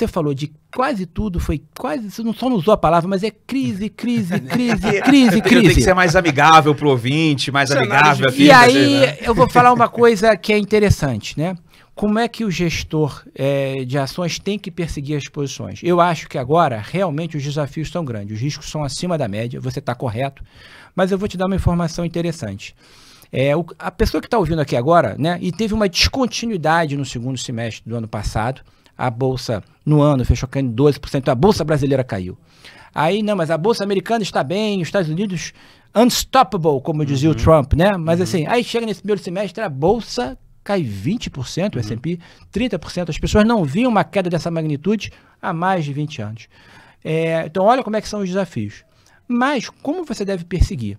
Você falou de quase tudo, foi quase. Você não só não usou a palavra, mas é crise, crise, crise, crise, crise. Tem que ser mais amigável pro ouvinte, mais amigável. Aqui, e né, aí né? eu vou falar uma coisa que é interessante, né? Como é que o gestor é, de ações tem que perseguir as posições? Eu acho que agora realmente os desafios estão grandes, os riscos são acima da média, você está correto, mas eu vou te dar uma informação interessante. É, o, a pessoa que está ouvindo aqui agora, né, e teve uma descontinuidade no segundo semestre do ano passado, a bolsa no ano fechou caindo 12%, a bolsa brasileira caiu. Aí não, mas a bolsa americana está bem, os Estados Unidos unstoppable, como uhum. dizia o uhum. Trump, né? Mas uhum. assim, aí chega nesse primeiro semestre a bolsa cai 20%, o uhum. S&P 30%. As pessoas não viam uma queda dessa magnitude há mais de 20 anos. É, então olha como é que são os desafios. Mas como você deve perseguir?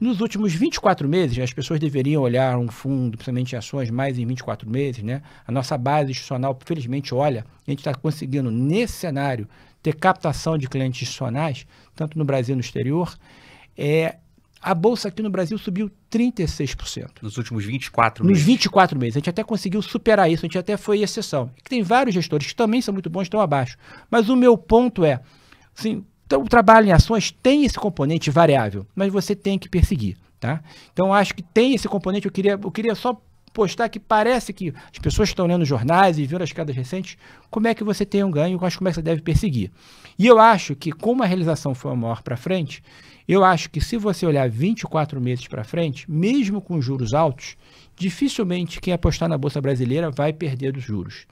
Nos últimos 24 meses, as pessoas deveriam olhar um fundo, principalmente em ações, mais em 24 meses, né? A nossa base institucional, felizmente, olha, a gente está conseguindo, nesse cenário, ter captação de clientes institucionais, tanto no Brasil e no exterior. É, a bolsa aqui no Brasil subiu 36%. Nos últimos 24 meses. Nos 24 meses. A gente até conseguiu superar isso, a gente até foi exceção. tem vários gestores que também são muito bons, estão abaixo. Mas o meu ponto é, assim, então, o trabalho em ações tem esse componente variável, mas você tem que perseguir. Tá? Então, acho que tem esse componente. Eu queria, eu queria só postar que parece que as pessoas estão lendo jornais e viram as quedas recentes, como é que você tem um ganho, mas como é que você deve perseguir. E eu acho que, como a realização foi maior para frente, eu acho que se você olhar 24 meses para frente, mesmo com juros altos, dificilmente quem apostar na Bolsa Brasileira vai perder dos juros.